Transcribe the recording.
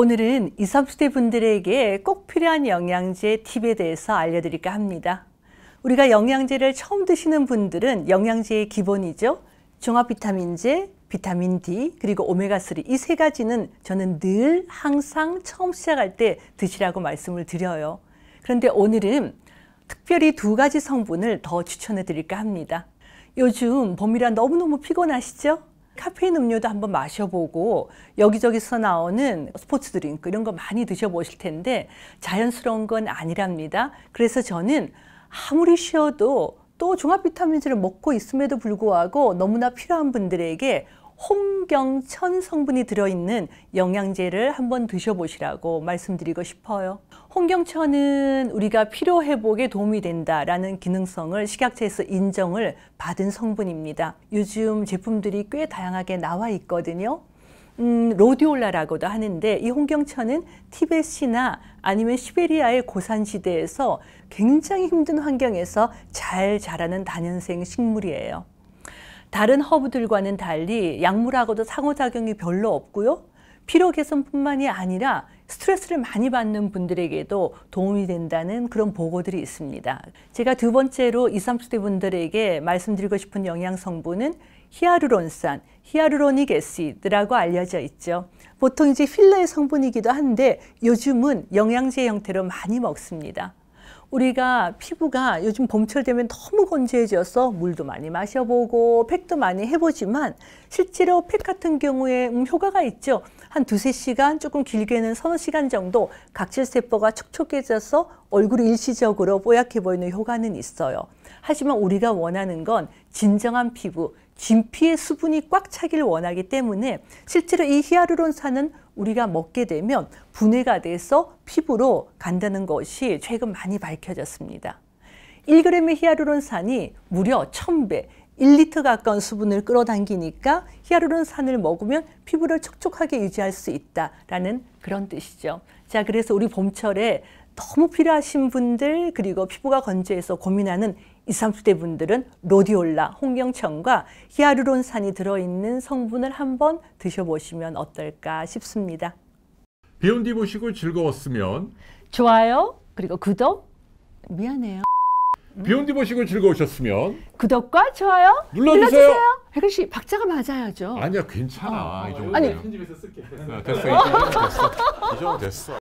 오늘은 20, 30대 분들에게 꼭 필요한 영양제 팁에 대해서 알려드릴까 합니다. 우리가 영양제를 처음 드시는 분들은 영양제의 기본이죠. 종합비타민제, 비타민 D, 그리고 오메가3 이 세 가지는 저는 늘 항상 처음 시작할 때 드시라고 말씀을 드려요. 그런데 오늘은 특별히 두 가지 성분을 더 추천해 드릴까 합니다. 요즘 봄이라 너무너무 피곤하시죠? 카페인 음료도 한번 마셔보고 여기저기서 나오는 스포츠 드링크 이런 거 많이 드셔보실 텐데 자연스러운 건 아니랍니다. 그래서 저는 아무리 쉬어도 또 종합 비타민제를 먹고 있음에도 불구하고 너무나 필요한 분들에게 홍경천 성분이 들어있는 영양제를 한번 드셔보시라고 말씀드리고 싶어요. 홍경천은 우리가 피로 회복에 도움이 된다라는 기능성을 식약처에서 인정을 받은 성분입니다. 요즘 제품들이 꽤 다양하게 나와 있거든요. 음, 로디올라라고도 하는데 이 홍경천은 티베트나 아니면 시베리아의 고산지대에서 굉장히 힘든 환경에서 잘 자라는 단연생 식물이에요. 다른 허브들과는 달리 약물하고도 상호작용이 별로 없고요. 피로 개선뿐만이 아니라 스트레스를 많이 받는 분들에게도 도움이 된다는 그런 보고들이 있습니다. 제가 두 번째로 20, 30대 분들에게 말씀드리고 싶은 영양 성분은 히아루론산, 히아루로닉 애시드라고 알려져 있죠. 보통 이제 필러의 성분이기도 한데 요즘은 영양제 형태로 많이 먹습니다. 우리가 피부가 요즘 봄철 되면 너무 건조해져서 물도 많이 마셔보고 팩도 많이 해보지만 실제로 팩 같은 경우에 음, 효과가 있죠. 한 두세 시간 조금 길게는 서너 시간 정도 각질세포가 촉촉해져서 얼굴이 일시적으로 뽀얗게 보이는 효과는 있어요. 하지만 우리가 원하는 건 진정한 피부, 진피의 수분이 꽉 차기를 원하기 때문에 실제로 이 히아루론산은 우리가 먹게 되면 분해가 돼서 피부로 간다는 것이 최근 많이 밝혀졌습니다. 1g의 히아루론산이 무려 1000배, 1리터 가까운 수분을 끌어당기니까 히아루론산을 먹으면 피부를 촉촉하게 유지할 수 있다라는 그런 뜻이죠. 자, 그래서 우리 봄철에 너무 필요하신 분들 그리고 피부가 건조해서 고민하는 20, 30대 분들은 로디올라, 홍경천과 히아루론산이 들어있는 성분을 한번 드셔보시면 어떨까 싶습니다. 비욘디 보시고 즐거웠으면 좋아요 그리고 구독 미안해요. 음. 비욘디 보시고 즐거우셨으면 구독과 좋아요 눌러주세요. 눌러주세요. 혜근 씨 박자가 맞아야죠. 아니야 괜찮아. 어, 이 정도 아니 편집에서 아, 쓸게. 됐어. 이 정도 됐어.